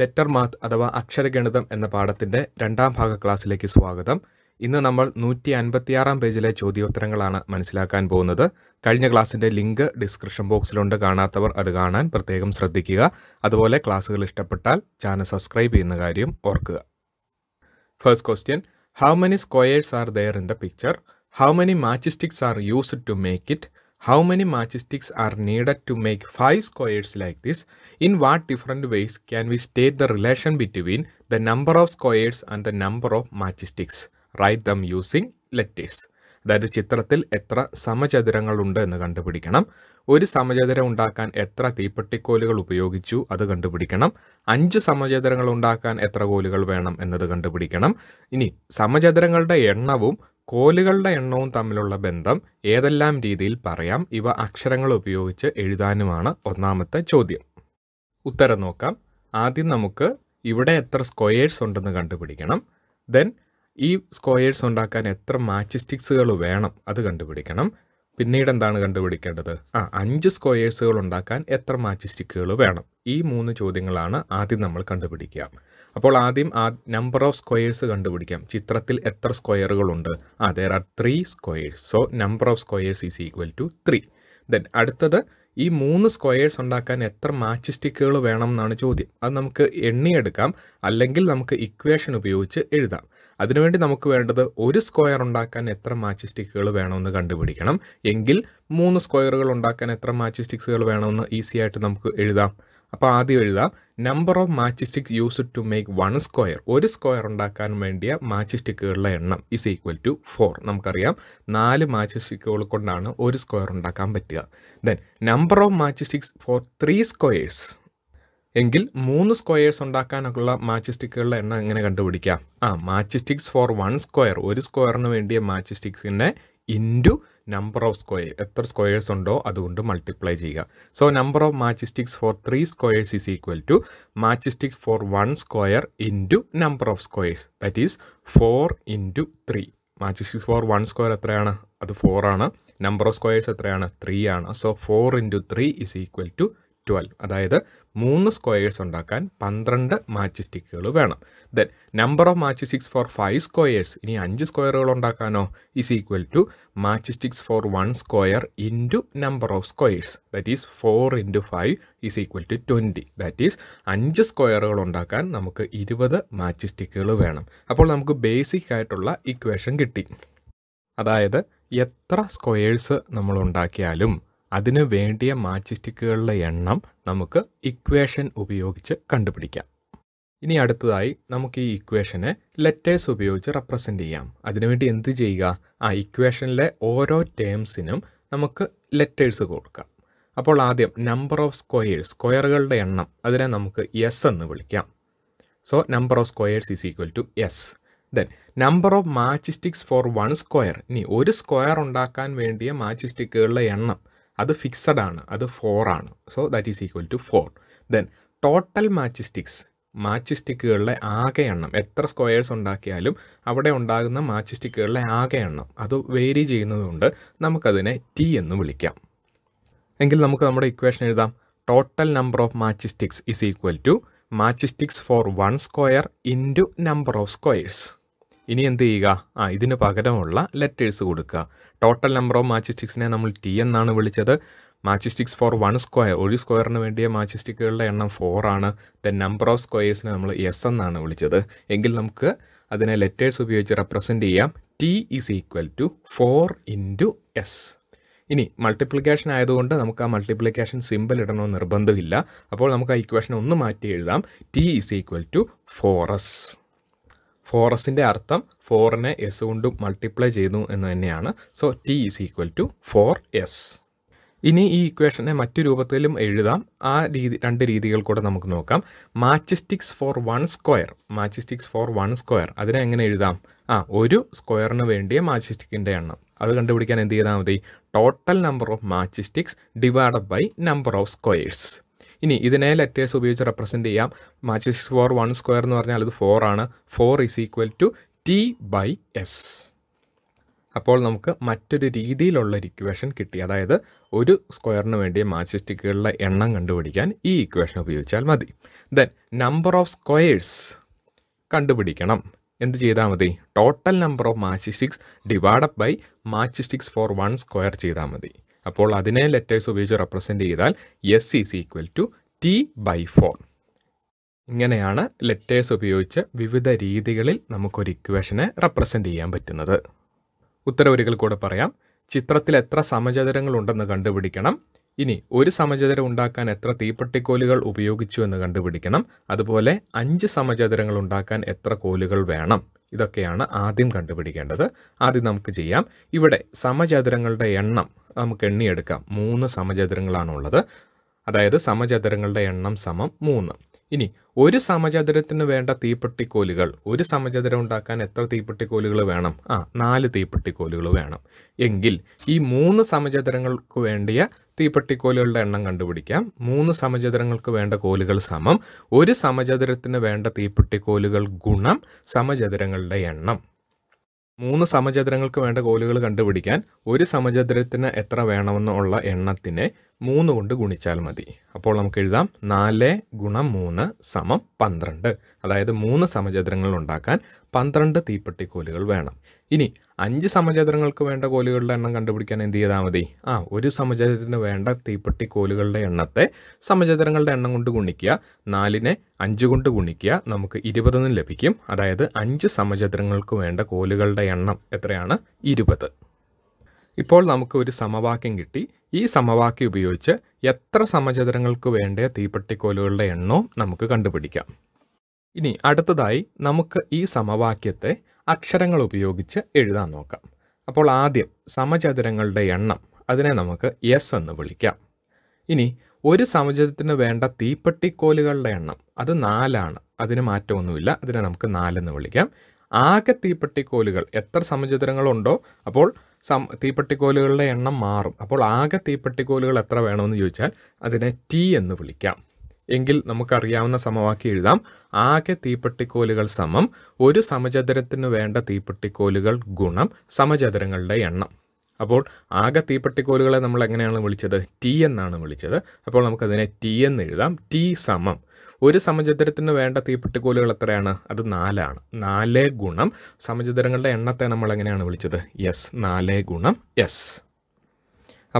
Letter math അഥവാ അക്ഷരഗണിതം എന്ന പാഠത്തിൻ്റെ രണ്ടാം ഭാഗ ക്ലാസ്സിലേക്ക് സ്വാഗതം ഇന്ന് നമ്മൾ നൂറ്റി അൻപത്തിയാറാം പേജിലെ ചോദ്യോത്തരങ്ങളാണ് മനസ്സിലാക്കാൻ പോകുന്നത് കഴിഞ്ഞ ക്ലാസ്സിൻ്റെ ലിങ്ക് ഡിസ്ക്രിപ്ഷൻ ബോക്സിലുണ്ട് കാണാത്തവർ അത് കാണാൻ പ്രത്യേകം ശ്രദ്ധിക്കുക അതുപോലെ ക്ലാസ്സുകൾ ഇഷ്ടപ്പെട്ടാൽ ചാനൽ സബ്സ്ക്രൈബ് ചെയ്യുന്ന കാര്യം ഓർക്കുക first question how many squares are there in the picture how many matchsticks are used to make it How many matchsticks are needed to make five squares like this? In what different ways can we state the relation between the number of squares and the number of matchsticks? Write them using letters. അതായത് ചിത്രത്തിൽ എത്ര സമചതുരങ്ങളുണ്ട് എന്ന് കണ്ടുപിടിക്കണം ഒരു സമചതുരം ഉണ്ടാക്കാൻ എത്ര തീപ്പെട്ടിക്കോലുകൾ ഉപയോഗിച്ചു അത് കണ്ടുപിടിക്കണം അഞ്ച് സമചതുരങ്ങൾ ഉണ്ടാക്കാൻ എത്ര കോലുകൾ വേണം എന്നത് കണ്ടുപിടിക്കണം ഇനി സമചതുരങ്ങളുടെ എണ്ണവും കോലുകളുടെ എണ്ണവും തമ്മിലുള്ള ബന്ധം ഏതെല്ലാം രീതിയിൽ പറയാം ഇവ അക്ഷരങ്ങൾ ഉപയോഗിച്ച് എഴുതാനുമാണ് ഒന്നാമത്തെ ചോദ്യം ഉത്തരം നോക്കാം ആദ്യം നമുക്ക് ഇവിടെ എത്ര സ്ക്വയേഴ്സ് ഉണ്ടെന്ന് കണ്ടുപിടിക്കണം ദെൻ ഈ സ്ക്വയേഴ്സ് ഉണ്ടാക്കാൻ എത്ര മാച്ചിസ്റ്റിക്സുകൾ വേണം അത് കണ്ടുപിടിക്കണം പിന്നീട് എന്താണ് കണ്ടുപിടിക്കേണ്ടത് ആ അഞ്ച് സ്ക്വയേഴ്സുകൾ ഉണ്ടാക്കാൻ എത്ര മാച്ചിസ്റ്റിക്കുകൾ വേണം ഈ മൂന്ന് ചോദ്യങ്ങളാണ് ആദ്യം നമ്മൾ കണ്ടുപിടിക്കുക അപ്പോൾ ആദ്യം ആ നമ്പർ ഓഫ് സ്ക്വയേഴ്സ് കണ്ടുപിടിക്കാം ചിത്രത്തിൽ എത്ര സ്ക്വയറുകളുണ്ട് ആ there are three squares so number of squares is equal to three then അടുത്തത് ഈ മൂന്ന് സ്ക്വയേഴ്സ് ഉണ്ടാക്കാൻ എത്ര മാച്ച് സ്റ്റിക്കുകൾ വേണം എന്നാണ് ചോദ്യം അത് നമുക്ക് എണ്ണിയെടുക്കാം അല്ലെങ്കിൽ നമുക്ക് ഇക്വേഷൻ ഉപയോഗിച്ച് എഴുതാം അതിനുവേണ്ടി നമുക്ക് വേണ്ടത് ഒരു സ്ക്വയർ ഉണ്ടാക്കാൻ എത്ര മാച്ച് സ്റ്റിക്കുകൾ വേണമെന്ന് കണ്ടുപിടിക്കണം എങ്കിൽ മൂന്ന് സ്ക്വയറുകൾ ഉണ്ടാക്കാൻ എത്ര മാച്ച് സ്റ്റിക്സുകൾ വേണമെന്ന് ഈസി ആയിട്ട് നമുക്ക് എഴുതാം അപ്പോൾ ആദ്യം എഴുതാം number of matchstick use to make one square ഒരു സ്ക്വയർ ഉണ്ടാക്കാൻ വേണ്ടിയ മാച്ച് സ്റ്റിക്കുകളുടെ എണ്ണം ഇസ് ഈക്വൽ ടു ഫോർ നമുക്കറിയാം നാല് മാച്ച് സ്റ്റിക്കുകൾ കൊണ്ടാണ് ഒരു സ്ക്വയർ ഉണ്ടാക്കാൻ പറ്റുക then number of matchsticks for three squares എങ്കിൽ മൂന്ന് സ്ക്വയേഴ്സ് ഉണ്ടാക്കാനൊക്കെയുള്ള മാച്ച് സ്റ്റിക്കുകളുടെ എണ്ണം എങ്ങനെ കണ്ടുപിടിക്കാം ആ matchsticks for one square ഒരു സ്ക്വയറിന് വേണ്ടിയ മാച്ച് സ്റ്റിക്സിനെ ഇൻറ്റു നമ്പർ ഓഫ് സ്ക്വയർ എത്ര സ്ക്വയേഴ്സ് ഉണ്ടോ അതുകൊണ്ട് മൾട്ടിപ്ലൈ ചെയ്യുക so number of matchsticks for three squares is equal to matchstick for one square into number of squares that is four into three match for one square എത്രയാണ് അത് ഫോറാണ് number of squares എത്രയാണ് three ആണ് so four into three is equal to twelve അതായത് മൂന്ന് squares ഉണ്ടാക്കാൻ പന്ത്രണ്ട് മാച്ച് സ്റ്റിക്കുകൾ വേണം then number of matchsticks for five squares ഇനി അഞ്ച് സ്ക്വയറുകൾ ഉണ്ടാക്കാനോ is equal to matchsticks for one square into number of squares that is four into five is equal to twenty that is അഞ്ച് സ്ക്വയറുകൾ ഉണ്ടാക്കാൻ നമുക്ക് ഇരുപത് match സ്റ്റിക്കുകൾ വേണം അപ്പോൾ നമുക്ക് ബേസിക് ആയിട്ടുള്ള ഇക്വേഷൻ കിട്ടി അതായത് എത്ര സ്ക്വയേഴ്സ് നമ്മൾ ഉണ്ടാക്കിയാലും അതിന് വേണ്ടിയ മാച്ചിസ്റ്റിക്കുകളുടെ എണ്ണം നമുക്ക് ഇക്വേഷൻ ഉപയോഗിച്ച് കണ്ടുപിടിക്കാം ഇനി അടുത്തതായി നമുക്ക് ഈ ഇക്വേഷനെ ലെറ്റേഴ്സ് ഉപയോഗിച്ച് റെപ്രസെൻ്റ് ചെയ്യാം അതിനുവേണ്ടി എന്ത് ചെയ്യുക ആ ഇക്വേഷനിലെ ഓരോ ടേംസിനും നമുക്ക് ലെറ്റേഴ്സ് കൊടുക്കാം അപ്പോൾ ആദ്യം നമ്പർ ഓഫ് സ്ക്വയേഴ്സ് സ്ക്വയറുകളുടെ എണ്ണം അതിനെ നമുക്ക് എസ് എന്ന് വിളിക്കാം so number of squares is equal to S then number of matchsticks for one square ഇനി ഒരു സ്ക്വയർ ഉണ്ടാക്കാൻ വേണ്ടിയ മാച്ചിസ്റ്റിക്കുകളുടെ എണ്ണം അത് ഫിക്സഡ് ആണ് അത് ഫോർ ആണ് so that is equal to four then total matchsticks മാച്ചിസ്റ്റിക്കുകളുടെ ആകെ എണ്ണം എത്ര സ്ക്വയേഴ്സ് ഉണ്ടാക്കിയാലും അവിടെ ഉണ്ടാകുന്ന മാച്ചിസ്റ്റിക്കുകളുടെ ആകെ എണ്ണം അത് വേരി ചെയ്യുന്നതുകൊണ്ട് നമുക്കതിനെ ടി എന്ന് വിളിക്കാം എങ്കിൽ നമുക്ക് നമ്മുടെ ഇക്വേഷൻ എഴുതാം total number of matchsticks is equal to matchsticks for one square into number of squares ഇനി എന്ത് ചെയ്യുക ആ ഇതിന് പകരമുള്ള ലെറ്റേഴ്സ് കൊടുക്കുക ടോട്ടൽ നമ്പർ ഓഫ് മാച്ചിസ്റ്റിക്സിനെ നമ്മൾ ടി എന്നാണ് വിളിച്ചത് മാച്ചിസ്റ്റിക്സ് ഫോർ വൺ സ്ക്വയർ ഒരു സ്ക്വയറിന് വേണ്ടിയ മാച്ചിസ്റ്റിക്കുകളുടെ എണ്ണം ഫോർ ആണ് ദെൻ നമ്പർ ഓഫ് സ്ക്വയേഴ്സിനെ നമ്മൾ എസ് എന്നാണ് വിളിച്ചത് എങ്കിൽ നമുക്ക് അതിനെ ലെറ്റേഴ്സ് ഉപയോഗിച്ച് റെപ്രസെൻ്റ് ചെയ്യാം T is equal to four into S ഇനി മൾട്ടിപ്ലിക്കേഷൻ ആയതുകൊണ്ട് നമുക്ക് ആ മൾട്ടിപ്ലിക്കേഷൻ സിമ്പിൾ ഇടണമെന്ന് നിർബന്ധമില്ല അപ്പോൾ നമുക്ക് ആ ഇക്വേഷൻ ഒന്ന് മാറ്റി എഴുതാം T is equal to four S ഫോറസിൻ്റെ അർത്ഥം ഫോറിനെ എസ് കൊണ്ട് മൾട്ടിപ്ലൈ ചെയ്യുന്നു എന്ന് തന്നെയാണ് so T is equal to four S ഇനി ഈ ഇക്വേഷനെ മറ്റു രൂപത്തിലും എഴുതാം ആ രീതി രണ്ട് രീതികൾ കൂടെ നമുക്ക് നോക്കാം matchsticks for one square matchsticks for one square അതിനെ എങ്ങനെ എഴുതാം ആ ഒരു സ്ക്വയറിന് വേണ്ടിയ മാച്ചിസ്റ്റിക്കിൻ്റെ എണ്ണം അത് കണ്ടുപിടിക്കാൻ എന്ത് ചെയ്താൽ മതി total number of matchsticks divided by number of squares ഇനി ഇതിനെ ലെറ്റേഴ്സ് ഉപയോഗിച്ച് റെപ്രസെൻ്റ് ചെയ്യാം മാച്ചിസ് ഫോർ വൺ സ്ക്വയർ എന്ന് പറഞ്ഞാൽ അത് ഫോർ ആണ് four is equal to T by S അപ്പോൾ നമുക്ക് മറ്റൊരു രീതിയിലുള്ള ഒരു ഇക്വേഷൻ കിട്ടി അതായത് ഒരു സ്ക്വയറിന് വേണ്ടി മാച്ചിസ്റ്റിക്കുകളുടെ എണ്ണം കണ്ടുപിടിക്കാൻ ഈ ഇക്വേഷൻ ഉപയോഗിച്ചാൽ മതി ദെൻ നമ്പർ ഓഫ് സ്ക്വയേഴ്സ് കണ്ടുപിടിക്കണം എന്ത് ചെയ്താൽ മതി total number of matchsticks divided by matchsticks for one square ചെയ്താൽ മതി അപ്പോൾ അതിനെ ലെറ്റേഴ്സ് ഉപയോഗിച്ച് റെപ്രസെൻ്റ് ചെയ്താൽ S is equal to T by four ഇങ്ങനെയാണ് ലെറ്റേഴ്സ് ഉപയോഗിച്ച് വിവിധ രീതികളിൽ നമുക്കൊരു ഇക്വേഷനെ റെപ്രസെൻ്റ് ചെയ്യാൻ പറ്റുന്നത് ഉത്തരവരികൾ കൂടെ പറയാം ചിത്രത്തിൽ എത്ര സമചതുരങ്ങളുണ്ടെന്ന് കണ്ടുപിടിക്കണം ഇനി ഒരു സമചതുരം ഉണ്ടാക്കാൻ എത്ര തീപ്പട്ടിക്കോലുകൾ ഉപയോഗിച്ചു എന്ന് കണ്ടുപിടിക്കണം അതുപോലെ അഞ്ച് സമചതുരങ്ങൾ ഉണ്ടാക്കാൻ എത്ര കോലുകൾ വേണം ഇതൊക്കെയാണ് ആദ്യം കണ്ടുപിടിക്കേണ്ടത് ആദ്യം നമുക്ക് ചെയ്യാം ഇവിടെ സമചതുരങ്ങളുടെ എണ്ണം നമുക്ക് എണ്ണിയെടുക്കാം മൂന്ന് സമചതുരങ്ങളാണ് ഉള്ളത് അതായത് സമചതുരങ്ങളുടെ എണ്ണം സമം മൂന്ന് ഇനി ഒരു സമചതുരത്തിന് വേണ്ട തീപ്പെട്ടിക്കോലുകൾ ഒരു സമചതുരം ഉണ്ടാക്കാൻ എത്ര തീപ്പെട്ടിക്കോലുകൾ വേണം ആ നാല് തീപ്പെട്ടിക്കോലുകൾ വേണം എങ്കിൽ ഈ മൂന്ന് സമചതുരങ്ങൾക്ക് വേണ്ടിയ തീപ്പെട്ടിക്കോലുകളുടെ എണ്ണം കണ്ടുപിടിക്കാം മൂന്ന് സമചതുരങ്ങൾക്ക് വേണ്ട കോലുകൾ സമം ഒരു സമചതുരത്തിന് വേണ്ട തീപ്പെട്ടിക്കോലുകൾ ഗുണം സമചതുരങ്ങളുടെ എണ്ണം മൂന്ന് സമചതുരങ്ങൾക്ക് വേണ്ട കോലുകൾ കണ്ടുപിടിക്കാൻ ഒരു സമചതുരത്തിന് എത്ര വേണമെന്നുള്ള എണ്ണത്തിനെ മൂന്ന് കൊണ്ട് ഗുണിച്ചാൽ മതി അപ്പോൾ നമുക്ക് എഴുതാം നാല് ഗുണം മൂന്ന് സമം പന്ത്രണ്ട് അതായത് മൂന്ന് സമചതുരങ്ങൾ ഉണ്ടാക്കാൻ പന്ത്രണ്ട് തീപ്പെട്ടിക്കോലുകൾ വേണം ഇനി അഞ്ച് സമചതുരങ്ങൾക്ക് വേണ്ട കോലുകളുടെ എണ്ണം കണ്ടുപിടിക്കാൻ എന്ത് ചെയ്താൽ മതി ആ ഒരു സമചതുരത്തിന് വേണ്ട തീപ്പെട്ടി കോലുകളുടെ എണ്ണത്തെ സമചതുരങ്ങളുടെ എണ്ണം കൊണ്ട് ഗുണിക്കുക നാലിനെ അഞ്ച് കൊണ്ട് ഗുണിക്കുക നമുക്ക് ഇരുപതെന്ന് ലഭിക്കും അതായത് അഞ്ച് സമചതുരങ്ങൾക്ക് വേണ്ട കോലുകളുടെ എണ്ണം എത്രയാണ് ഇരുപത് ഇപ്പോൾ നമുക്ക് ഒരു സമവാക്യം കിട്ടി ഈ സമവാക്യം ഉപയോഗിച്ച് എത്ര സമചതുരങ്ങൾക്ക് വേണ്ട തീപ്പെട്ടിക്കോലുകളുടെ എണ്ണവും നമുക്ക് കണ്ടുപിടിക്കാം ഇനി അടുത്തതായി നമുക്ക് ഈ സമവാക്യത്തെ അക്ഷരങ്ങൾ ഉപയോഗിച്ച് എഴുതാൻ നോക്കാം അപ്പോൾ ആദ്യം സമചതുരങ്ങളുടെ എണ്ണം അതിനെ നമുക്ക് എസ് എന്ന് വിളിക്കാം ഇനി ഒരു സമചതുരത്തിന് വേണ്ട തീപ്പെട്ടിക്കോലുകളുടെ എണ്ണം അത് നാലാണ് അതിന് മാറ്റമൊന്നുമില്ല അതിനെ നമുക്ക് നാലെന്ന് വിളിക്കാം ആകെ തീപ്പെട്ടിക്കോലുകൾ എത്ര സമചതുരങ്ങളുണ്ടോ അപ്പോൾ സം തീപ്പെട്ടിക്കോലുകളുടെ എണ്ണം മാറും അപ്പോൾ ആകെ തീപ്പെട്ടിക്കോലുകൾ എത്ര വേണമെന്ന് ചോദിച്ചാൽ അതിനെ ടി എന്ന് വിളിക്കാം എങ്കിൽ നമുക്കറിയാവുന്ന സമവാക്യം എഴുതാം ആകെ തീപ്പെട്ടിക്കോലുകൾ സമം ഒരു സമചതുരത്തിന് വേണ്ട തീപ്പെട്ടിക്കോലുകൾ ഗുണം സമചതുരങ്ങളുടെ എണ്ണം അപ്പോൾ ആകെ തീപ്പെട്ടിക്കോലുകളെ നമ്മൾ എങ്ങനെയാണ് വിളിച്ചത് ടി എന്നാണ് വിളിച്ചത് അപ്പോൾ നമുക്കതിനെ ടി എന്ന് എഴുതാം ടി സമം ഒരു സമചതുരത്തിന് വേണ്ട തീപ്പെട്ടിക്കോലുകൾ എത്രയാണ് അത് നാലാണ് നാല് ഗുണം സമചതുരങ്ങളുടെ എണ്ണത്തെ നമ്മൾ എങ്ങനെയാണ് വിളിച്ചത് എസ് നാല് ഗുണം എസ്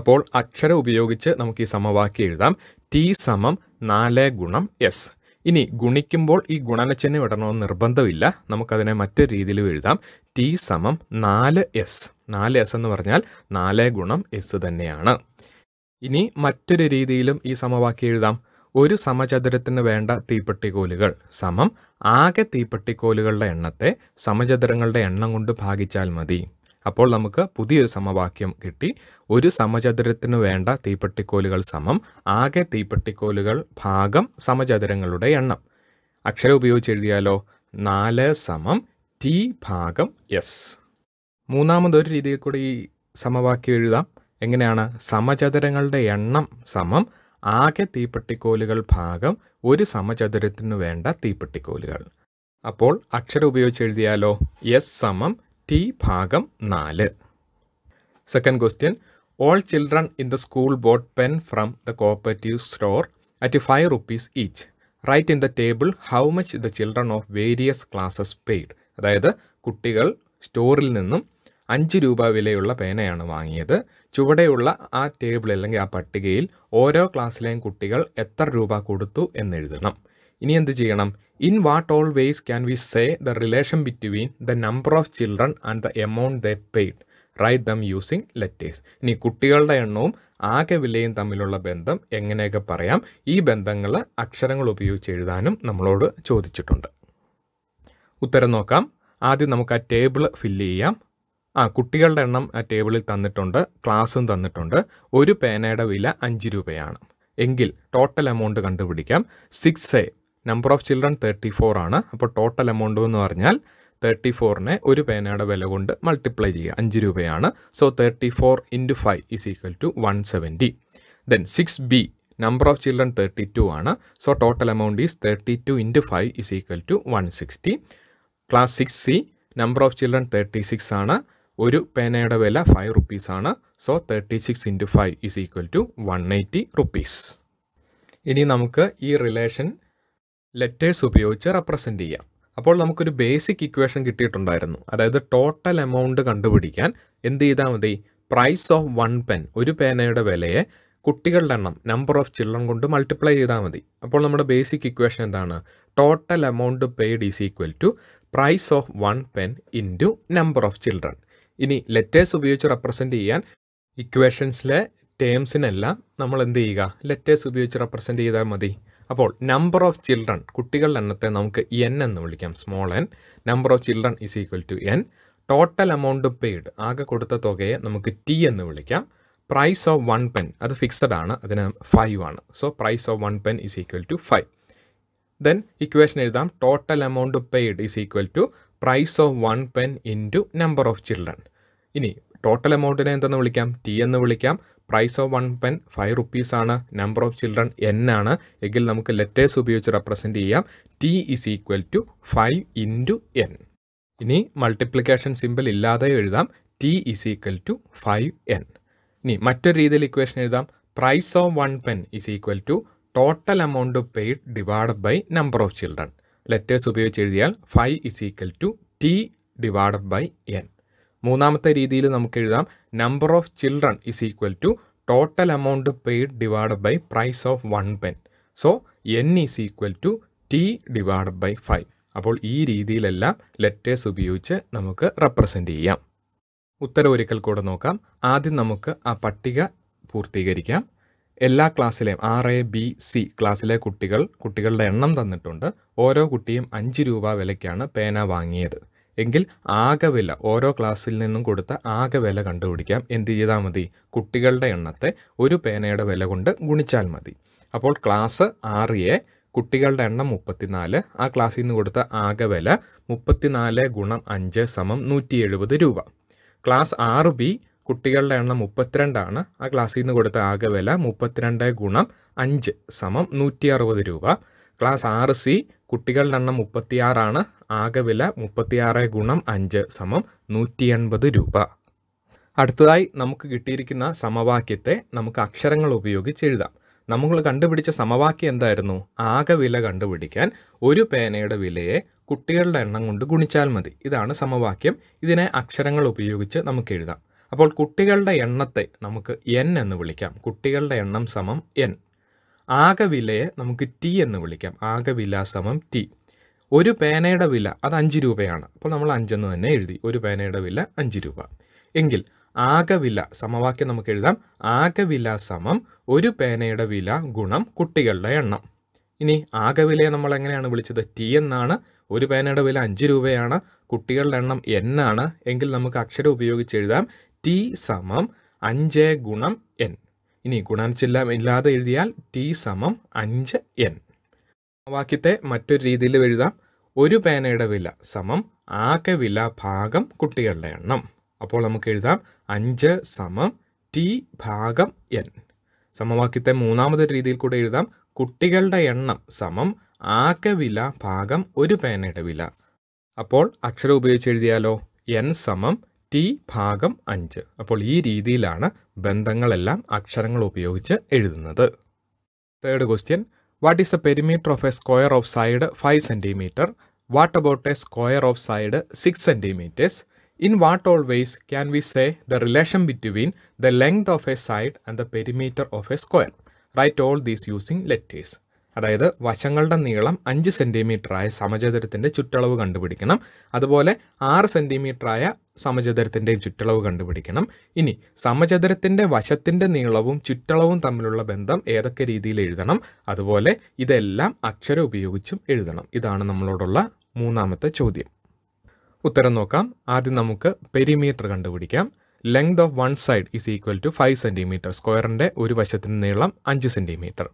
അപ്പോൾ അക്ഷരം ഉപയോഗിച്ച് നമുക്ക് ഈ സമവാക്യം എഴുതാം ടി സമം നാല് ഗുണം എസ് ഇനി ഗുണിക്കുമ്പോൾ ഈ ഗുണനച്ചിഹ്നം ഇടണമെന്ന് നിർബന്ധമില്ല നമുക്കതിനെ മറ്റൊരു രീതിയിലും എഴുതാം ടി സമം നാല് എസ് നാല് എസ് എന്ന് പറഞ്ഞാൽ നാല് ഗുണം എസ് തന്നെയാണ് ഇനി മറ്റൊരു രീതിയിലും ഈ സമവാക്യം എഴുതാം ഒരു സമചതുരത്തിന് വേണ്ട തീപ്പെട്ടിക്കോലുകൾ സമം ആകെ തീപ്പെട്ടിക്കോലുകളുടെ എണ്ണത്തെ സമചതുരങ്ങളുടെ എണ്ണം കൊണ്ട് ഭാഗിച്ചാൽ മതി അപ്പോൾ നമുക്ക് പുതിയൊരു സമവാക്യം കിട്ടി ഒരു സമചതുരത്തിന് വേണ്ട തീപ്പെട്ടിക്കോലുകൾ സമം ആകെ തീപ്പെട്ടിക്കോലുകൾ ഭാഗം സമചതുരങ്ങളുടെ എണ്ണം അക്ഷരം ഉപയോഗിച്ച് എഴുതിയാലോ നാല് സമം ടി ഭാഗം എസ് മൂന്നാമതൊരു രീതിയിൽ കൂടി ഈ സമവാക്യം എഴുതാം എങ്ങനെയാണ് സമചതുരങ്ങളുടെ എണ്ണം സമം ആകെ തീപ്പെട്ടിക്കോലുകൾ ഭാഗം ഒരു സമചതുരത്തിന് വേണ്ട തീപ്പെട്ടിക്കോലുകൾ അപ്പോൾ അക്ഷരം ഉപയോഗിച്ച് എഴുതിയാലോ എസ് സമം ടി ഭാഗം നാല് second question all children in the school bought pen from the cooperative store at five rupees each write in the table how much the children of various classes paid അതായത് കുട്ടികൾ സ്റ്റോറിൽ നിന്നും അഞ്ച് രൂപ വിലയുള്ള പേനയാണ് വാങ്ങിയത് ചുവടെയുള്ള ആ ടേബിൾ അല്ലെങ്കിൽ ആ പട്ടികയിൽ ഓരോ ക്ലാസ്സിലെയും കുട്ടികൾ എത്ര രൂപ കൊടുത്തു എന്നെഴുതണം ഇനി എന്ത് ചെയ്യണം in what all ways can we say the relation between the number of children and the amount the paid write them using letters ഇനി കുട്ടികളുടെ എണ്ണവും ആകെ വിലയും തമ്മിലുള്ള ബന്ധം എങ്ങനെയൊക്കെ പറയാം ഈ ബന്ധങ്ങൾ അക്ഷരങ്ങൾ ഉപയോഗിച്ച് എഴുതാനും നമ്മളോട് ചോദിച്ചിട്ടുണ്ട് ഉത്തരം നോക്കാം ആദ്യം നമുക്ക് ആ ടേബിൾ ഫില്ല് ചെയ്യാം ആ കുട്ടികളുടെ എണ്ണം ആ ടേബിളിൽ തന്നിട്ടുണ്ട് ക്ലാസ്സും തന്നിട്ടുണ്ട് ഒരു പേനയുടെ വില അഞ്ച് രൂപയാണ് എങ്കിൽ ടോട്ടൽ എമൗണ്ട് കണ്ടുപിടിക്കാം six A number of children thirty four ആണ് അപ്പോൾ ടോട്ടൽ എമൗണ്ട് എന്ന് പറഞ്ഞാൽ തേർട്ടി ഫോറിനെ ഒരു പേനയുടെ വില കൊണ്ട് മൾട്ടിപ്ലൈ ചെയ്യുക അഞ്ച് രൂപയാണ് so thirty four into five is equal to one seventy then six B number of children thirty two ആണ് so total amount is thirty two into five is equal to one sixty class six C number of children thirty six ആണ് ഒരു പേനയുടെ വില five rupees ആണ് so thirty six into five is equal to one eighty rupees ഇനി നമുക്ക് ഈ relation letters ഉപയോഗിച്ച് represent ചെയ്യാം അപ്പോൾ നമുക്കൊരു ബേസിക് ഇക്വേഷൻ കിട്ടിയിട്ടുണ്ടായിരുന്നു അതായത് ടോട്ടൽ എമൗണ്ട് കണ്ടുപിടിക്കാൻ എന്ത് ചെയ്താൽ മതി പ്രൈസ് ഓഫ് വൺ പെൻ ഒരു പേനയുടെ വിലയെ കുട്ടികളുടെ എണ്ണം നമ്പർ ഓഫ് ചിൽഡ്രൻ കൊണ്ട് മൾട്ടിപ്ലൈ ചെയ്താൽ മതി അപ്പോൾ നമ്മുടെ ബേസിക് ഇക്വേഷൻ എന്താണ് total amount paid is equal to price of one pen into number of children ഇനി ലെറ്റേഴ്സ് ഉപയോഗിച്ച് റെപ്രസെൻ്റ് ചെയ്യാൻ ഇക്വേഷൻസിലെ ടേംസിനെല്ലാം നമ്മൾ എന്ത് ചെയ്യുക ലെറ്റേഴ്സ് ഉപയോഗിച്ച് റെപ്രസെൻ്റ് ചെയ്താൽ മതി അപ്പോൾ നമ്പർ ഓഫ് ചിൽഡ്രൺ കുട്ടികളുടെ എണ്ണത്തെ നമുക്ക് എൻ എന്ന് വിളിക്കാം small N number of children is equal to N total amount paid ആകെ കൊടുത്ത തുകയെ നമുക്ക് ടി എന്ന് വിളിക്കാം പ്രൈസ് ഓഫ് വൺ പെൻ അത് ഫിക്സഡ് ആണ് അതിന് ഫൈവ് ആണ് so price of one pen is equal to five then equation എഴുതാം total amount paid is equal to price of one pen into number of children ഇനി total എമൗണ്ടിനെ എന്തെന്ന് വിളിക്കാം T എന്ന് വിളിക്കാം price of one pen five rupees ആണ് number of children N ആണ് എങ്കിൽ നമുക്ക് ലെറ്റേഴ്സ് ഉപയോഗിച്ച് റെപ്രസെൻറ്റ് ചെയ്യാം T is equal to five into N ഇനി മൾട്ടിപ്ലിക്കേഷൻ സിമ്പിൾ ഇല്ലാതെ എഴുതാം T is equal to five N ഇനി മറ്റൊരു രീതിയിൽ ഇക്വേഷൻ എഴുതാം price of one pen is equal to total amount paid divide by number of children letters ഉപയോഗിച്ച് എഴുതിയാൽ five is equal to T divide by N മൂന്നാമത്തെ രീതിയിൽ നമുക്ക് എഴുതാം number of children is equal to total amount paid divide by price of one pen so N is equal to T divide by five അപ്പോൾ ഈ രീതിയിലെല്ലാം letters ഉപയോഗിച്ച് നമുക്ക് represent ചെയ്യാം ഉത്തരം ഒരിക്കൽ കൂടെ നോക്കാം ആദ്യം നമുക്ക് ആ പട്ടിക പൂർത്തീകരിക്കാം എല്ലാ ക്ലാസ്സിലെയും ആർ എ ബി സി ക്ലാസ്സിലെ കുട്ടികൾ കുട്ടികളുടെ എണ്ണം തന്നിട്ടുണ്ട് ഓരോ കുട്ടിയും അഞ്ച് രൂപ വിലയ്ക്കാണ് പേന വാങ്ങിയത് എങ്കിൽ ആകെ വില ഓരോ ക്ലാസ്സിൽ നിന്നും കൊടുത്ത ആകെ വില കണ്ടുപിടിക്കാം എന്ത് ചെയ്താൽ മതി കുട്ടികളുടെ എണ്ണത്തെ ഒരു പേനയുടെ വില കൊണ്ട് ഗുണിച്ചാൽ മതി അപ്പോൾ ക്ലാസ് ആറ് എ കുട്ടികളുടെ എണ്ണം മുപ്പത്തിനാല് ആ ക്ലാസ്സിൽ നിന്ന് കൊടുത്ത ആകെ വില മുപ്പത്തിനാല് ഗുണം അഞ്ച് സമം നൂറ്റി എഴുപത് രൂപ ക്ലാസ് ആറ് ബി കുട്ടികളുടെ എണ്ണം മുപ്പത്തിരണ്ടാണ് ആ ക്ലാസ്സിൽ നിന്ന് കൊടുത്ത ആകെ വില മുപ്പത്തിരണ്ട് ഗുണം അഞ്ച് സമം നൂറ്റി അറുപത് രൂപ ക്ലാസ് ആറ് സി കുട്ടികളുടെ എണ്ണം മുപ്പത്തിയാറാണ് ആകെ വില മുപ്പത്തിയാറ് ഗുണം അഞ്ച് സമം നൂറ്റി എൺപത് രൂപ അടുത്തതായി നമുക്ക് കിട്ടിയിരിക്കുന്ന സമവാക്യത്തെ നമുക്ക് അക്ഷരങ്ങൾ ഉപയോഗിച്ച് എഴുതാം നമ്മൾ കണ്ടുപിടിച്ച സമവാക്യം എന്തായിരുന്നു ആകെ വില കണ്ടുപിടിക്കാൻ ഒരു പേനയുടെ വിലയെ കുട്ടികളുടെ എണ്ണം കൊണ്ട് ഗുണിച്ചാൽ മതി ഇതാണ് സമവാക്യം ഇതിനെ അക്ഷരങ്ങൾ ഉപയോഗിച്ച് നമുക്ക് എഴുതാം അപ്പോൾ കുട്ടികളുടെ എണ്ണത്തെ നമുക്ക് എൻ എന്ന് വിളിക്കാം കുട്ടികളുടെ എണ്ണം സമം എൻ വിലയെ നമുക്ക് ടി എന്ന് വിളിക്കാം വില സമം ടി ഒരു പേനയുടെ വില അത് അഞ്ച് രൂപയാണ് അപ്പോൾ നമ്മൾ അഞ്ചെന്ന് തന്നെ എഴുതി ഒരു പേനയുടെ വില അഞ്ച് രൂപ എങ്കിൽ വില സമവാക്യം നമുക്ക് എഴുതാം വില സമം ഒരു പേനയുടെ വില ഗുണം കുട്ടികളുടെ എണ്ണം ഇനി ആകവിലയെ നമ്മൾ എങ്ങനെയാണ് വിളിച്ചത് ടി എന്നാണ് ഒരു പേനയുടെ വില അഞ്ച് രൂപയാണ് കുട്ടികളുടെ എണ്ണം ആണ് എങ്കിൽ നമുക്ക് അക്ഷരം ഉപയോഗിച്ച് എഴുതാം ടി സമം അഞ്ച് ഗുണം ഇനി ഗുണാഞ്ചില്ലം ഇല്ലാതെ എഴുതിയാൽ ടി സമം അഞ്ച് എൻ വാക്യത്തെ മറ്റൊരു രീതിയിൽ എഴുതാം ഒരു പേനയുടെ വില സമം ആകെ വില ഭാഗം കുട്ടികളുടെ എണ്ണം അപ്പോൾ നമുക്ക് എഴുതാം അഞ്ച് സമം ടി ഭാഗം എൻ സമവാക്യത്തെ മൂന്നാമത്തെ രീതിയിൽ കൂടെ എഴുതാം കുട്ടികളുടെ എണ്ണം സമം ആകെ വില ഭാഗം ഒരു പേനയുടെ വില അപ്പോൾ അക്ഷരം ഉപയോഗിച്ച് എഴുതിയാലോ എൻ സമം ടി ഭാഗം അഞ്ച് അപ്പോൾ ഈ രീതിയിലാണ് ബന്ധങ്ങളെല്ലാം അക്ഷരങ്ങൾ ഉപയോഗിച്ച് എഴുതുന്നത് third question what is a perimeter of a square of side five centimeter what about a square of side six centimeters in what always can we say the relation between the length of a side and the perimeter of a square right all these using letters അതായത് വശങ്ങളുടെ നീളം അഞ്ച് സെൻറ്റിമീറ്ററായ സമചതുരത്തിൻ്റെ ചുറ്റളവ് കണ്ടുപിടിക്കണം അതുപോലെ ആറ് സെൻറ്റിമീറ്ററായ സമചതുരത്തിൻ്റെയും ചുറ്റളവ് കണ്ടുപിടിക്കണം ഇനി സമചതുരത്തിൻ്റെ വശത്തിൻ്റെ നീളവും ചുറ്റളവും തമ്മിലുള്ള ബന്ധം ഏതൊക്കെ രീതിയിൽ എഴുതണം അതുപോലെ ഇതെല്ലാം അക്ഷരം ഉപയോഗിച്ചും എഴുതണം ഇതാണ് നമ്മളോടുള്ള മൂന്നാമത്തെ ചോദ്യം ഉത്തരം നോക്കാം ആദ്യം നമുക്ക് പെരിമീറ്റർ കണ്ടുപിടിക്കാം length of one side is equal to five centimeter സ്ക്വയറിൻ്റെ ഒരു വശത്തിൻ്റെ നീളം അഞ്ച് centimeter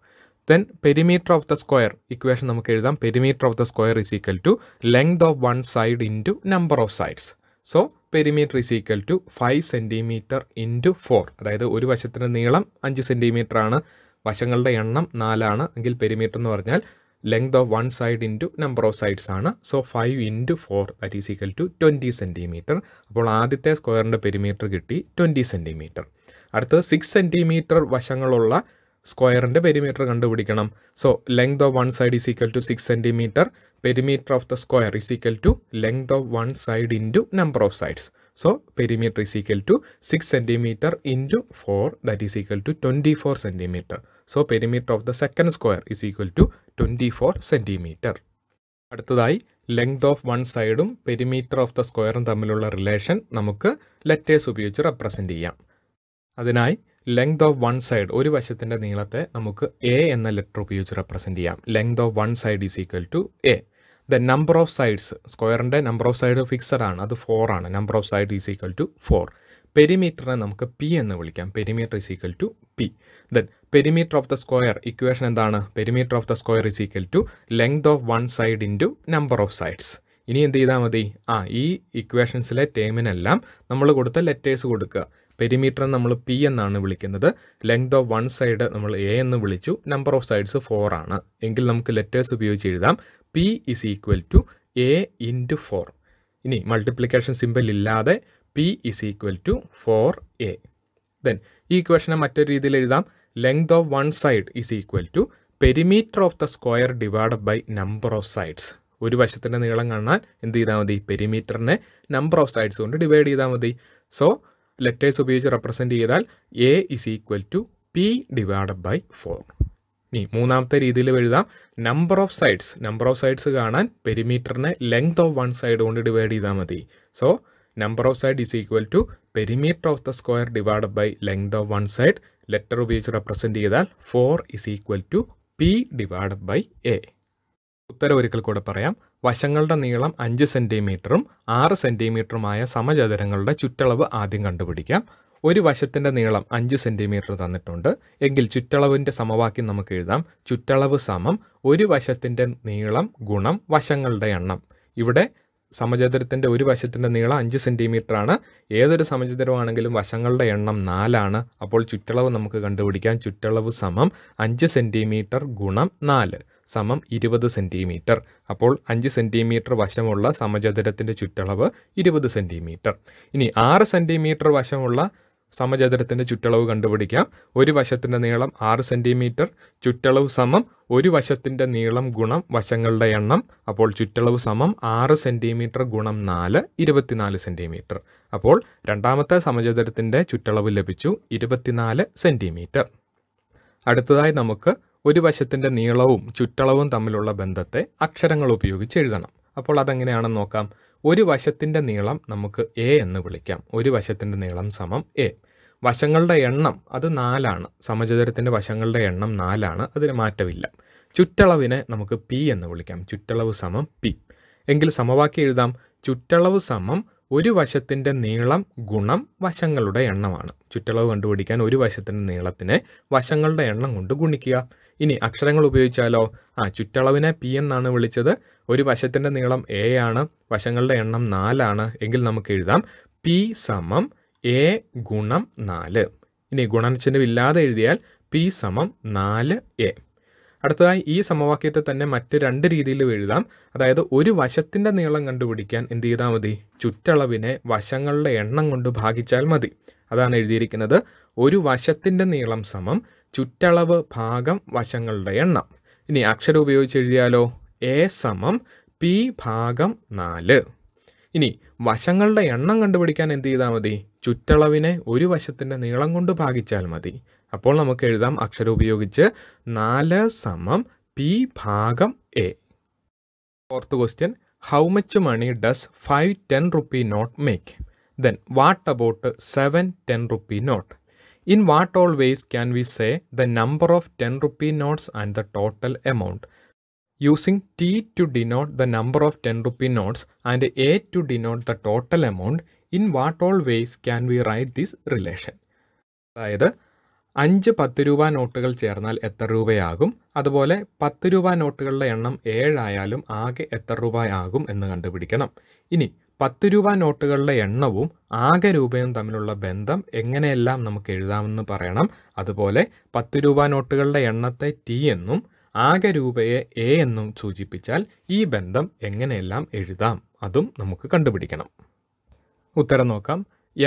then perimeter of the square equation നമുക്ക് എഴുതാം perimeter of the square is equal to length of one side into number of sides so perimeter is equal to five centimeter into four അതായത് ഒരു വശത്തിൻ്റെ നീളം അഞ്ച് centimetre ആണ് വശങ്ങളുടെ എണ്ണം നാലാണ് എങ്കിൽ പെരിമീറ്റർ എന്ന് പറഞ്ഞാൽ length of one side into number of sides ആണ് so five into four that is equal to twenty centimetre അപ്പോൾ ആദ്യത്തെ സ്ക്വയറിൻ്റെ പെരിമീറ്റർ കിട്ടി ട്വൻറ്റി സെൻറ്റിമീറ്റർ അടുത്തത് സിക്സ് സെൻറ്റിമീറ്റർ വശങ്ങളുള്ള സ്ക്വയറിൻ്റെ പെരിമീറ്റർ കണ്ടുപിടിക്കണം so length of one side is equal to six centimetre perimeter of the square is equal to length of one side into number of sides so perimeter is equal to six centimetre into four that is equal to twenty four centimetre so perimeter of the second square is equal to twenty four centimetre അടുത്തതായി length of one സൈഡും perimeter of the സ്ക്വയറും തമ്മിലുള്ള relation നമുക്ക് letters ഉപയോഗിച്ച് represent ചെയ്യാം അതിനായി length of one side ഒരു വശത്തിൻ്റെ നീളത്തെ നമുക്ക് എ എന്ന ലെറ്റർ ഉപയോഗിച്ച് റെപ്രസെൻറ്റ് ചെയ്യാം length of one side is equal to A the number of sides സ്ക്വയറിൻ്റെ നമ്പർ ഓഫ് സൈഡ് ഫിക്സഡ് ആണ് അത് ഫോർ ആണ് number of side is equal to four പെരിമീറ്ററിനെ നമുക്ക് പി എന്ന് വിളിക്കാം perimeter is equal to P then perimeter of the square equation എന്താണ് perimeter of the square is equal to length of one side into number of sides ഇനി എന്ത് ചെയ്താൽ മതി ആ ഈ ഇക്വേഷൻസിലെ ടേമിനെല്ലാം നമ്മൾ കൊടുത്ത ലെറ്റേഴ്സ് കൊടുക്കുക പെരിമീറ്റർ നമ്മൾ പി എന്നാണ് വിളിക്കുന്നത് ലെങ്ത് ഓഫ് വൺ സൈഡ് നമ്മൾ എ എന്ന് വിളിച്ചു നമ്പർ ഓഫ് സൈഡ്സ് ഫോർ ആണ് എങ്കിൽ നമുക്ക് ലെറ്റേഴ്സ് ഉപയോഗിച്ച് എഴുതാം P is equal to A into four ഇനി മൾട്ടിപ്ലിക്കേഷൻ സിമ്പിൾ ഇല്ലാതെ P is equal to four A then ഈ ഇക്വേഷനെ മറ്റൊരു രീതിയിൽ എഴുതാം length of one side is equal to perimeter of the square divide by number of sides ഒരു വശത്തിൻ്റെ നീളം കാണാൻ എന്ത് ചെയ്താൽ മതി പെരിമീറ്ററിനെ നമ്പർ ഓഫ് സൈഡ്സ് കൊണ്ട് ഡിവൈഡ് ചെയ്താൽ മതി സോ ലെറ്റേഴ്സ് ഉപയോഗിച്ച് റെപ്രസെൻറ്റ് ചെയ്താൽ A is equal to P divide by four ഇനി മൂന്നാമത്തെ രീതിയിൽ എഴുതാം number of sides number of sides കാണാൻ പെരിമീറ്ററിനെ ലെങ്ത് ഓഫ് വൺ സൈഡ് കൊണ്ട് ഡിവൈഡ് ചെയ്താൽ മതി so number of side is equal to perimeter of the square divide by length of one side letter ഉപയോഗിച്ച് റെപ്രസെൻറ്റ് ചെയ്താൽ four is equal to P divide by A ഉത്തരം ഒരിക്കൽ കൂടെ പറയാം വശങ്ങളുടെ നീളം അഞ്ച് സെൻറ്റിമീറ്ററും ആറ് സെൻറ്റിമീറ്ററുമായ സമചതുരങ്ങളുടെ ചുറ്റളവ് ആദ്യം കണ്ടുപിടിക്കാം ഒരു വശത്തിൻ്റെ നീളം അഞ്ച് സെൻറ്റിമീറ്റർ തന്നിട്ടുണ്ട് എങ്കിൽ ചുറ്റളവിൻ്റെ സമവാക്യം നമുക്ക് എഴുതാം ചുറ്റളവ് സമം ഒരു വശത്തിൻ്റെ നീളം ഗുണം വശങ്ങളുടെ എണ്ണം ഇവിടെ സമചതുരത്തിൻ്റെ ഒരു വശത്തിൻ്റെ നീളം അഞ്ച് സെൻറ്റിമീറ്റർ ആണ് ഏതൊരു സമചതുരമാണെങ്കിലും വശങ്ങളുടെ എണ്ണം നാലാണ് അപ്പോൾ ചുറ്റളവ് നമുക്ക് കണ്ടുപിടിക്കാം ചുറ്റളവ് സമം അഞ്ച് സെൻറ്റിമീറ്റർ ഗുണം നാല് സമം ഇരുപത് സെൻറ്റിമീറ്റർ അപ്പോൾ അഞ്ച് സെൻറ്റിമീറ്റർ വശമുള്ള സമചതുരത്തിൻ്റെ ചുറ്റളവ് ഇരുപത് സെൻറ്റിമീറ്റർ ഇനി ആറ് സെൻറ്റിമീറ്റർ വശമുള്ള സമചതുരത്തിൻ്റെ ചുറ്റളവ് കണ്ടുപിടിക്കാം ഒരു വശത്തിൻ്റെ നീളം ആറ് സെൻറ്റിമീറ്റർ ചുറ്റളവ് സമം ഒരു വശത്തിൻ്റെ നീളം ഗുണം വശങ്ങളുടെ എണ്ണം അപ്പോൾ ചുറ്റളവ് സമം ആറ് സെൻറ്റിമീറ്റർ ഗുണം നാല് ഇരുപത്തിനാല് സെൻറ്റിമീറ്റർ അപ്പോൾ രണ്ടാമത്തെ സമചതുരത്തിൻ്റെ ചുറ്റളവ് ലഭിച്ചു ഇരുപത്തിനാല് സെൻറ്റിമീറ്റർ അടുത്തതായി നമുക്ക് ഒരു വശത്തിൻ്റെ നീളവും ചുറ്റളവും തമ്മിലുള്ള ബന്ധത്തെ അക്ഷരങ്ങൾ ഉപയോഗിച്ച് എഴുതണം അപ്പോൾ അതെങ്ങനെയാണെന്ന് നോക്കാം ഒരു വശത്തിൻ്റെ നീളം നമുക്ക് എ എന്ന് വിളിക്കാം ഒരു വശത്തിൻ്റെ നീളം സമം എ വശങ്ങളുടെ എണ്ണം അത് നാലാണ് സമചതുരത്തിൻ്റെ വശങ്ങളുടെ എണ്ണം നാലാണ് അതിന് മാറ്റമില്ല ചുറ്റളവിനെ നമുക്ക് പി എന്ന് വിളിക്കാം ചുറ്റളവ് സമം പി എങ്കിൽ സമവാക്യം എഴുതാം ചുറ്റളവ് സമം ഒരു വശത്തിൻ്റെ നീളം ഗുണം വശങ്ങളുടെ എണ്ണമാണ് ചുറ്റളവ് കണ്ടുപിടിക്കാൻ ഒരു വശത്തിൻ്റെ നീളത്തിനെ വശങ്ങളുടെ എണ്ണം കൊണ്ട് ഗുണിക്കുക ഇനി അക്ഷരങ്ങൾ ഉപയോഗിച്ചാലോ ആ ചുറ്റളവിനെ പി എന്നാണ് വിളിച്ചത് ഒരു വശത്തിൻ്റെ നീളം എ ആണ് വശങ്ങളുടെ എണ്ണം നാലാണ് എങ്കിൽ നമുക്ക് എഴുതാം പി സമം എ ഗുണം നാല് ഇനി ഗുണനച്ചിഹ്നം ഇല്ലാതെ എഴുതിയാൽ പി സമം നാല് എ അടുത്തതായി ഈ സമവാക്യത്തെ തന്നെ മറ്റ് രണ്ട് രീതിയിലും എഴുതാം അതായത് ഒരു വശത്തിൻ്റെ നീളം കണ്ടുപിടിക്കാൻ എന്ത് ചെയ്താൽ മതി ചുറ്റളവിനെ വശങ്ങളുടെ എണ്ണം കൊണ്ട് ഭാഗിച്ചാൽ മതി അതാണ് എഴുതിയിരിക്കുന്നത് ഒരു വശത്തിൻ്റെ നീളം സമം ചുറ്റളവ് ഭാഗം വശങ്ങളുടെ എണ്ണം ഇനി അക്ഷരം ഉപയോഗിച്ച് എഴുതിയാലോ എ സമം പി ഭാഗം നാല് ഇനി വശങ്ങളുടെ എണ്ണം കണ്ടുപിടിക്കാൻ എന്ത് ചെയ്താൽ മതി ചുറ്റളവിനെ ഒരു വശത്തിൻ്റെ നീളം കൊണ്ട് ഭാഗിച്ചാൽ മതി അപ്പോൾ നമുക്ക് എഴുതാം അക്ഷരം ഉപയോഗിച്ച് നാല് സമം പി ഭാഗം A fourth question how much money does five ten rupee note make then what about seven ten rupee note In what all ways can we say the number of 10 rupee notes and the total amount? Using T to denote the number of 10 rupee notes and A to denote the total amount, in what all ways can we write this relation? അതായത് അഞ്ച് പത്ത് രൂപ നോട്ടുകൾ ചേർന്നാൽ എത്ര രൂപയാകും അതുപോലെ പത്ത് രൂപ നോട്ടുകളുടെ എണ്ണം ഏഴായാലും ആകെ എത്ര രൂപയാകും എന്ന് കണ്ടുപിടിക്കണം ഇനി പത്ത് രൂപ നോട്ടുകളുടെ എണ്ണവും ആകെ രൂപയും തമ്മിലുള്ള ബന്ധം എങ്ങനെയെല്ലാം നമുക്ക് എഴുതാമെന്ന് പറയണം അതുപോലെ പത്ത് രൂപ നോട്ടുകളുടെ എണ്ണത്തെ ടി എന്നും ആകെ രൂപയെ എ എന്നും സൂചിപ്പിച്ചാൽ ഈ ബന്ധം എങ്ങനെയെല്ലാം എഴുതാം അതും നമുക്ക് കണ്ടുപിടിക്കണം ഉത്തരം നോക്കാം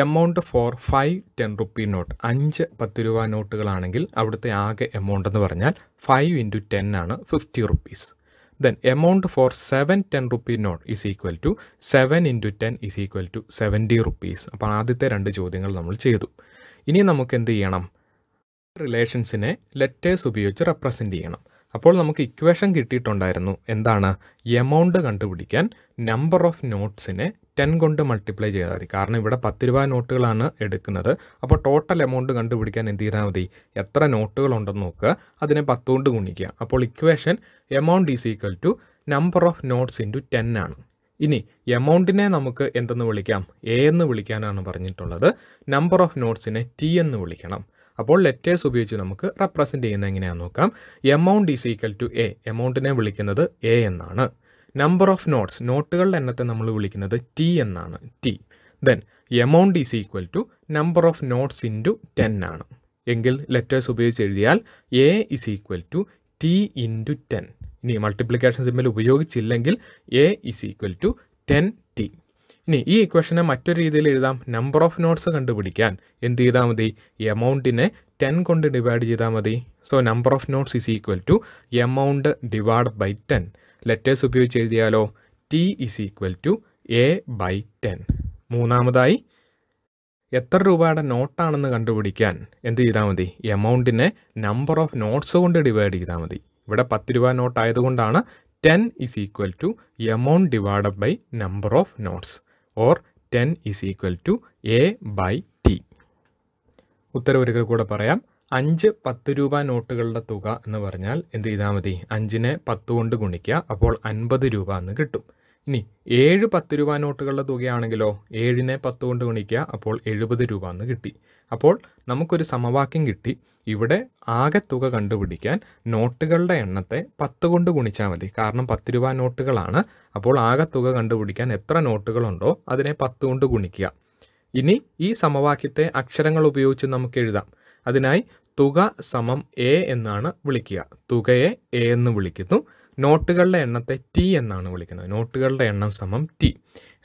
amount for five ten rupee note അഞ്ച് പത്ത് രൂപ നോട്ടുകളാണെങ്കിൽ അവിടുത്തെ ആകെ എമൗണ്ട് എന്ന് പറഞ്ഞാൽ ഫൈവ് ഇൻറ്റു ടെൻ ആണ് fifty rupees then amount for seven ten rupee note is equal to seven into ten is equal to seventy rupees അപ്പോൾ ആദ്യത്തെ രണ്ട് ചോദ്യങ്ങൾ നമ്മൾ ചെയ്തു ഇനി നമുക്ക് എന്ത് ചെയ്യണം റിലേഷൻസിനെ ലെറ്റേഴ്സ് ഉപയോഗിച്ച് റെപ്രസെൻറ്റ് ചെയ്യണം അപ്പോൾ നമുക്ക് ഇക്വേഷൻ കിട്ടിയിട്ടുണ്ടായിരുന്നു എന്താണ് എമൗണ്ട് കണ്ടുപിടിക്കാൻ നമ്പർ ഓഫ് നോട്ട്സിനെ ടെൻ കൊണ്ട് മൾട്ടിപ്ലൈ ചെയ്താൽ മതി കാരണം ഇവിടെ പത്ത് രൂപ നോട്ടുകളാണ് എടുക്കുന്നത് അപ്പോൾ ടോട്ടൽ എമൗണ്ട് കണ്ടുപിടിക്കാൻ എന്ത് ചെയ്താൽ മതി എത്ര നോട്ടുകളുണ്ടെന്ന് നോക്കുക അതിനെ പത്ത് കൊണ്ട് ഗുണിക്കുക അപ്പോൾ equation amount is equal to number of notes into ten ആണ് ഇനി എമൗണ്ടിനെ നമുക്ക് എന്തെന്ന് വിളിക്കാം എ എന്ന് വിളിക്കാനാണ് പറഞ്ഞിട്ടുള്ളത് നമ്പർ ഓഫ് നോട്ട്സിനെ ടി എന്ന് വിളിക്കണം അപ്പോൾ ലെറ്റേഴ്സ് ഉപയോഗിച്ച് നമുക്ക് റെപ്രസെന്റ് ചെയ്യുന്നത് എങ്ങനെയാണെന്ന് നോക്കാം amount is equal to A എമൗണ്ടിനെ വിളിക്കുന്നത് എ എന്നാണ് നമ്പർ ഓഫ് നോട്ട്സ് നോട്ടുകളുടെ എണ്ണത്തെ നമ്മൾ വിളിക്കുന്നത് ടി എന്നാണ് T then amount is equal to number of notes into ten ആണ് എങ്കിൽ ലെറ്റേഴ്സ് ഉപയോഗിച്ച് എഴുതിയാൽ A is equal to T into ten ഇനി മൾട്ടിപ്ലിക്കേഷൻ സിമ്മിൽ ഉപയോഗിച്ചില്ലെങ്കിൽ A is equal to ten ഇനി ഈ ഇക്വേഷനെ മറ്റൊരു രീതിയിൽ എഴുതാം നമ്പർ ഓഫ് നോട്ട്സ് കണ്ടുപിടിക്കാൻ എന്ത് ചെയ്താൽ മതി എമൗണ്ടിനെ ടെൻ കൊണ്ട് ഡിവൈഡ് ചെയ്താൽ മതി so number of notes is equal to amount divide by ten letters ഉപയോഗിച്ച് എഴുതിയാലോ T is equal to A by ten മൂന്നാമതായി എത്ര രൂപയുടെ നോട്ടാണെന്ന് കണ്ടുപിടിക്കാൻ എന്ത് ചെയ്താൽ മതി എമൗണ്ടിനെ നമ്പർ ഓഫ് നോട്ട്സ് കൊണ്ട് ഡിവൈഡ് ചെയ്താൽ മതി ഇവിടെ പത്ത് രൂപ നോട്ട് ആയതുകൊണ്ടാണ് ten is equal to amount divide by number of notes or ten is equal to A by T ഉത്തരവരികൾ കൂടെ പറയാം അഞ്ച് പത്ത് രൂപ നോട്ടുകളുടെ തുക എന്ന് പറഞ്ഞാൽ എന്ത് ചെയ്താൽ മതി അഞ്ചിനെ പത്ത് കൊണ്ട് ഗുണിക്കുക അപ്പോൾ അൻപത് രൂപ എന്ന് കിട്ടും ഇനി ഏഴ് പത്ത് രൂപ നോട്ടുകളുടെ തുകയാണെങ്കിലോ ഏഴിനെ പത്ത് കൊണ്ട് ഗുണിക്കുക അപ്പോൾ എഴുപത് രൂപ എന്ന് കിട്ടി അപ്പോൾ നമുക്കൊരു സമവാക്യം കിട്ടി ഇവിടെ ആകെ തുക കണ്ടുപിടിക്കാൻ നോട്ടുകളുടെ എണ്ണത്തെ പത്ത് കൊണ്ട് ഗുണിച്ചാൽ മതി കാരണം പത്ത് രൂപ നോട്ടുകളാണ് അപ്പോൾ ആകെ തുക കണ്ടുപിടിക്കാൻ എത്ര നോട്ടുകളുണ്ടോ അതിനെ പത്ത് കൊണ്ട് ഗുണിക്കുക ഇനി ഈ സമവാക്യത്തെ അക്ഷരങ്ങൾ ഉപയോഗിച്ച് നമുക്ക് എഴുതാം അതിനായി തുക സമം എ എന്നാണ് വിളിക്കുക തുകയെ എ എന്ന് വിളിക്കുന്നു നോട്ടുകളുടെ എണ്ണത്തെ ടി എന്നാണ് വിളിക്കുന്നത് നോട്ടുകളുടെ എണ്ണം സമം ടി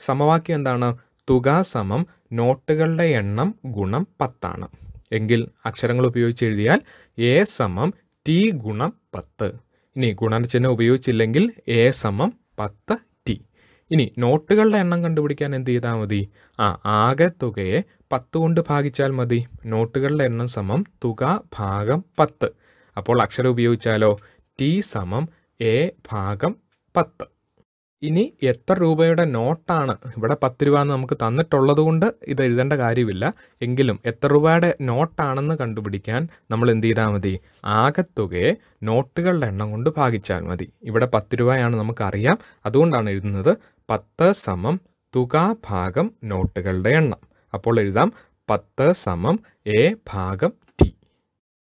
സമവാക്യം എന്താണ് തുക സമം നോട്ടുകളുടെ എണ്ണം ഗുണം പത്താണ് എങ്കിൽ അക്ഷരങ്ങൾ ഉപയോഗിച്ച് എഴുതിയാൽ എ സമം ടി ഗുണം പത്ത് ഇനി ഗുണചിഹ്നം ഉപയോഗിച്ചില്ലെങ്കിൽ എ സമം പത്ത് ടി ഇനി നോട്ടുകളുടെ എണ്ണം കണ്ടുപിടിക്കാൻ എന്ത് ചെയ്താൽ മതി ആ ആകെ തുകയെ പത്ത് കൊണ്ട് ഭാഗിച്ചാൽ മതി നോട്ടുകളുടെ എണ്ണം സമം തുക ഭാഗം പത്ത് അപ്പോൾ അക്ഷരം ഉപയോഗിച്ചാലോ ടി സമം എ ഭാഗം പത്ത് ഇനി എത്ര രൂപയുടെ നോട്ടാണ് ഇവിടെ പത്ത് രൂപ എന്ന് നമുക്ക് തന്നിട്ടുള്ളത് കൊണ്ട് ഇത് എഴുതേണ്ട കാര്യമില്ല എങ്കിലും എത്ര രൂപയുടെ നോട്ടാണെന്ന് കണ്ടുപിടിക്കാൻ നമ്മൾ എന്ത് ചെയ്താൽ മതി ആകത്തുകയെ നോട്ടുകളുടെ എണ്ണം കൊണ്ട് ഭാഗിച്ചാൽ മതി ഇവിടെ പത്ത് രൂപയാണ് നമുക്കറിയാം അതുകൊണ്ടാണ് എഴുതുന്നത് പത്ത് സമം തുക ഭാഗം നോട്ടുകളുടെ എണ്ണം അപ്പോൾ എഴുതാം പത്ത് സമം എ ഭാഗം ടി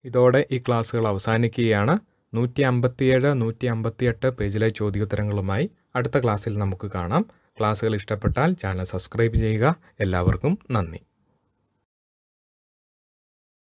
ഇതോടെ ഈ ക്ലാസ്സുകൾ അവസാനിക്കുകയാണ് നൂറ്റി അമ്പത്തിയേഴ് നൂറ്റി അമ്പത്തിയെട്ട് പേജിലെ ചോദ്യോത്തരങ്ങളുമായി അടുത്ത ക്ലാസ്സിൽ നമുക്ക് കാണാം ക്ലാസ്സുകൾ ഇഷ്ടപ്പെട്ടാൽ ചാനൽ സബ്സ്ക്രൈബ് ചെയ്യുക എല്ലാവർക്കും നന്ദി